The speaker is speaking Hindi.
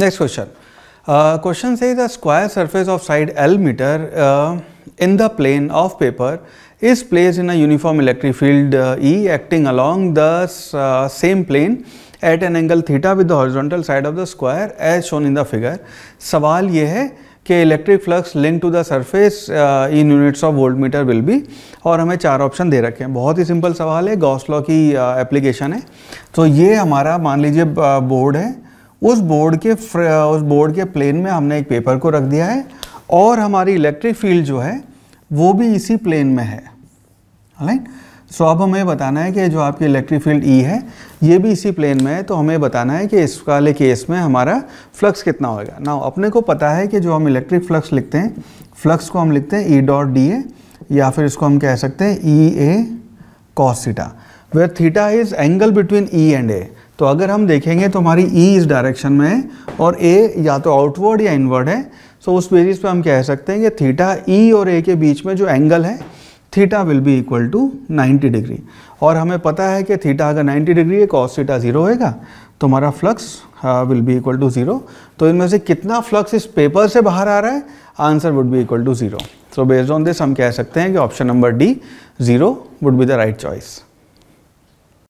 नेक्स्ट क्वेश्चन क्वेश्चन से the square surface of side L meter in the plane of paper is place in a uniform electric field E acting along the same plane at an angle theta with the horizontal side of the square as shown in the figure सवाल ये है कि electric flux link to the surface in units of volt meter will be और हमें चार ऑप्शन दे रखे हैं बहुत ही सिंपल सवाल है गॉस्लॉ की एप्लीकेशन uh, है तो ये हमारा मान लीजिए बोर्ड uh, है उस बोर्ड के उस बोर्ड के प्लेन में हमने एक पेपर को रख दिया है और हमारी इलेक्ट्रिक फील्ड जो है वो भी इसी प्लेन में है राइट सो अब हमें बताना है कि जो आपकी इलेक्ट्रिक फील्ड ई है ये भी इसी प्लेन में है तो हमें बताना है कि इस वाले केस में हमारा फ्लक्स कितना होगा ना अपने को पता है कि जो हम इलेक्ट्रिक फ्लक्स लिखते हैं फ्लक्स को हम लिखते हैं ई डॉट डी ए या फिर इसको हम कह सकते हैं E A cos theta where theta is angle between E and A तो अगर हम देखेंगे तो हमारी ई e इस डायरेक्शन में है और ए या तो आउटवर्ड या इनवर्ड है सो उस बेसिस पे हम कह सकते हैं कि थीटा ई e और ए के बीच में जो एंगल है theta will be equal to 90 degree और हमें पता है कि थीटा अगर 90 डिग्री है कॉस थीटा ज़ीरो होएगा तो हमारा flux will be equal to zero तो इनमें से कितना फ्लक्स इस पेपर से बाहर आ रहा है answer would be equal to zero so based on this हम कह सकते हैं कि option number D zero would be the right choice